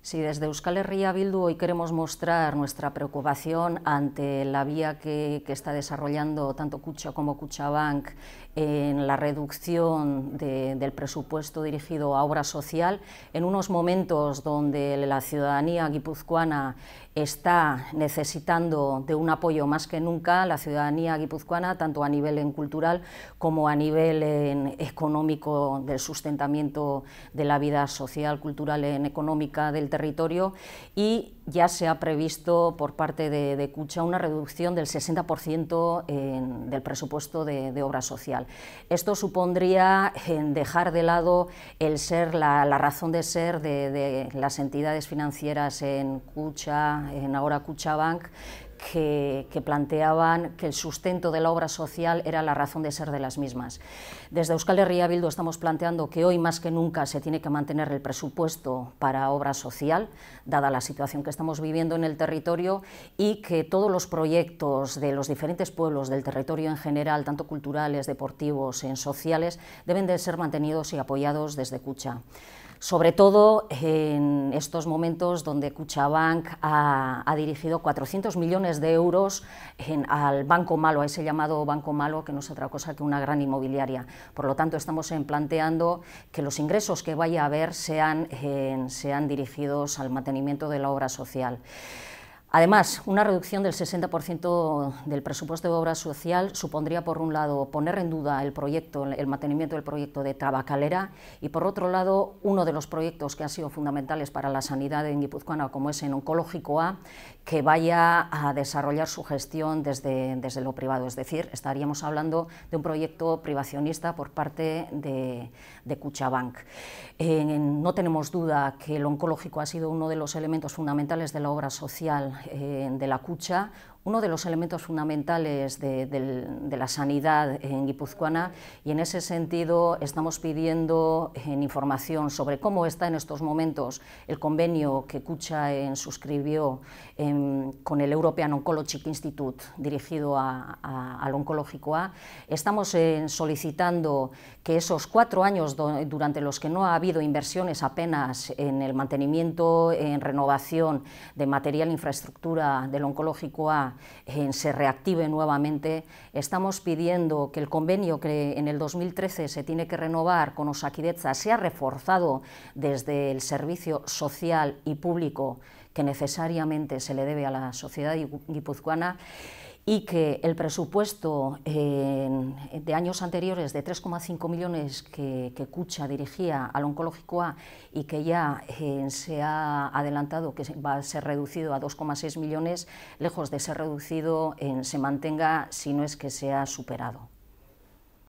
Sí, desde Euskal Herria Bildu hoy queremos mostrar nuestra preocupación ante la vía que, está desarrollando tanto Cucha como Cuchabank en la reducción del presupuesto dirigido a obra social, en unos momentos donde la ciudadanía guipuzcoana está necesitando de un apoyo más que nunca, la ciudadanía guipuzcoana, tanto a nivel en cultural como a nivel en económico, del sustentamiento de la vida social, cultural, en económica del territorio y ya se ha previsto por parte de, Cucha una reducción del 60% del presupuesto de, obra social. Esto supondría en dejar de lado el ser la, razón de ser de, de, las entidades financieras en Cucha, en ahora Cucha Bank, que, planteaban que el sustento de la obra social era la razón de ser de las mismas. Desde Euskal Herria estamos planteando que hoy más que nunca se tiene que mantener el presupuesto para obra social, dada la situación que estamos viviendo en el territorio, y que todos los proyectos de los diferentes pueblos del territorio en general, tanto culturales, deportivos, en sociales, deben de ser mantenidos y apoyados desde Cucha sobre todo en estos momentos donde Cuchabank ha, dirigido 400 millones de euros al banco malo, a ese llamado banco malo, que no es otra cosa que una gran inmobiliaria. Por lo tanto, estamos planteando que los ingresos que vaya a haber sean, eh, sean dirigidos al mantenimiento de la obra social. Además, una reducción del 60% del presupuesto de obra social supondría, por un lado, poner en duda el proyecto, el mantenimiento del proyecto de Tabacalera y, por otro lado, uno de los proyectos que han sido fundamentales para la sanidad en Guipuzcoana, como es el Oncológico A, que vaya a desarrollar su gestión desde, lo privado. Es decir, estaríamos hablando de un proyecto privacionista por parte de, de Cuchabank. Eh, no tenemos duda que el Oncológico ha sido uno de los elementos fundamentales de la obra social eh, de la cucha uno de los elementos fundamentales de, la sanidad en guipuzcoana y en ese sentido estamos pidiendo información sobre cómo está en estos momentos el convenio que Kucha en suscribió em, con el European Oncologic Institute dirigido al oncológico A. Estamos eh, solicitando que esos cuatro años durante los que no ha habido inversiones apenas en el mantenimiento, en renovación de material infraestructura del oncológico A, eh, se reactive nuevamente. Estamos pidiendo que el convenio que en el 2013 se tiene que renovar con Osakidetza sea reforzado desde el servicio social y público que necesariamente se le debe a la sociedad guipuzcoana y que el presupuesto de años anteriores de 3,5 millones que, Cucha dirigía al oncológico A y que ya eh, se ha adelantado que va a ser reducido a 2,6 millones, lejos de ser reducido, se mantenga si no es que se superado.